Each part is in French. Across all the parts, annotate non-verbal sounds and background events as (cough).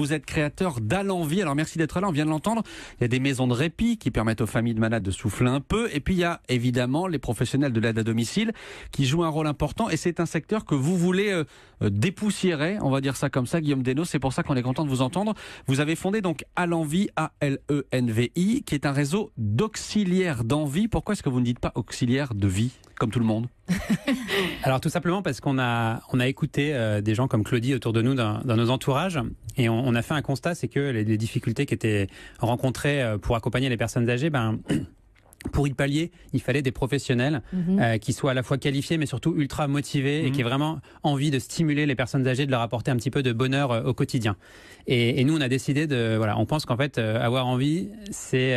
Vous êtes créateur d'Alenvi. Alors merci d'être là, on vient de l'entendre. Il y a des maisons de répit qui permettent aux familles de malades de souffler un peu. Et puis il y a évidemment les professionnels de l'aide à domicile qui jouent un rôle important. Et c'est un secteur que vous voulez euh, euh, dépoussiérer, on va dire ça comme ça, Guillaume Deno C'est pour ça qu'on est content de vous entendre. Vous avez fondé donc Alenvi, A-L-E-N-V-I, qui est un réseau d'auxiliaires d'envie. Pourquoi est-ce que vous ne dites pas auxiliaires de vie, comme tout le monde (laughs) Alors tout simplement parce qu'on a, on a écouté euh, des gens comme Claudie autour de nous dans, dans nos entourages et on, a fait un constat, c'est que les, difficultés qui étaient rencontrées euh, pour accompagner les personnes âgées, ben (clears throat) pour y pallier, il fallait des professionnels mhm. euh, qui soient à la fois qualifiés mais surtout ultra motivés et qui aient mhm. vraiment envie de stimuler les personnes âgées, de leur apporter un petit peu de bonheur euh, au quotidien. Et, nous, on a décidé de, voilà, on pense qu'en fait, avoir envie, c'est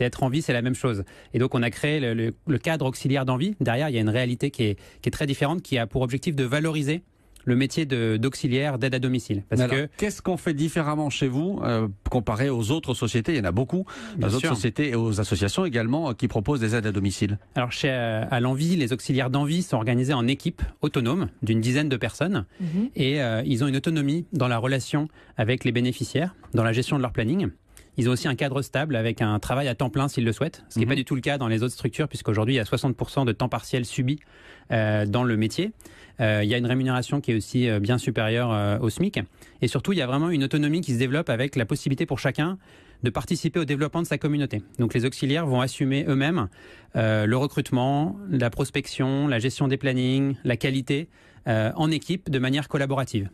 être en vie, c'est la même chose. Et donc, on a créé le, cadre auxiliaire d'envie. Derrière, il y a une réalité qui est, très différente, qui a pour objectif de valoriser le métier d'auxiliaire d'aide à domicile. Parce qu'est-ce qu'on fait différemment chez vous euh, comparé aux autres sociétés Il y en a beaucoup, les sociétés et aux associations également euh, qui proposent des aides à domicile. Alors chez euh, à l'envie, les auxiliaires d'envie sont organisés en équipe autonome d'une dizaine de personnes mhm. et ils ont une autonomie dans la relation avec les bénéficiaires, dans la gestion de leur planning. Ils ont aussi un cadre stable avec un travail à temps plein s'ils le souhaitent, ce qui n'est pas mhm. du tout le cas dans les autres structures, puisqu'aujourd'hui, il y a 60% de temps partiel subi euh, dans le métier. Euh, il y a une rémunération qui est aussi euh, bien supérieure au SMIC. Et surtout, il y a vraiment une autonomie qui se développe avec la possibilité pour chacun de participer au développement de sa communauté. Donc les auxiliaires vont assumer eux-mêmes le recrutement, la prospection, la gestion des plannings, la qualité en équipe de manière collaborative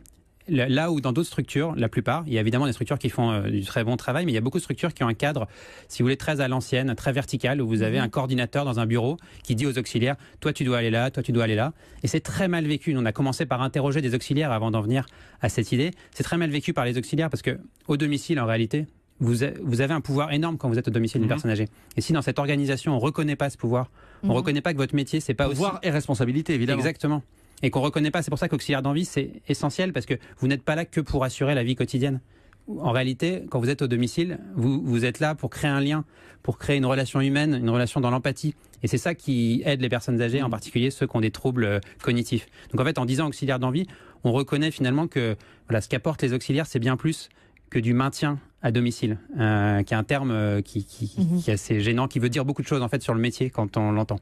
là où dans d'autres structures, la plupart, il y a évidemment des structures qui font euh, du très bon travail, mais il y a beaucoup de structures qui ont un cadre, si vous voulez, très à l'ancienne, très vertical, où vous avez mhm. un coordinateur dans un bureau qui dit aux auxiliaires, toi tu dois aller là, toi tu dois aller là. Et c'est très mal vécu. On a commencé par interroger des auxiliaires avant d'en venir à cette idée. C'est très mal vécu par les auxiliaires parce que au domicile, en réalité, vous, avez un pouvoir énorme quand vous êtes au domicile d'une mhm. personne âgée. Et si dans cette organisation, on ne reconnaît pas ce pouvoir, on ne mhm. reconnaît pas que votre métier, c'est pas pouvoir et responsabilité, évidemment. Exactement et qu'on reconnaît pas. C'est pour ça qu'auxiliaire d'envie, c'est essentiel parce que vous n'êtes pas là que pour assurer la vie quotidienne. En réalité, quand vous êtes au domicile, vous, vous êtes là pour créer un lien, pour créer une relation humaine, une relation dans l'empathie. Et c'est ça qui aide les personnes âgées, en mmh. particulier ceux qui ont des troubles euh, cognitifs. Donc en fait, en disant auxiliaire d'envie, on reconnaît finalement que voilà, ce qu'apportent les auxiliaires, c'est bien plus que du maintien à domicile, euh, qui est un terme euh, qui, mmh. qui est assez gênant, qui veut dire beaucoup de choses en fait sur le métier quand on l'entend.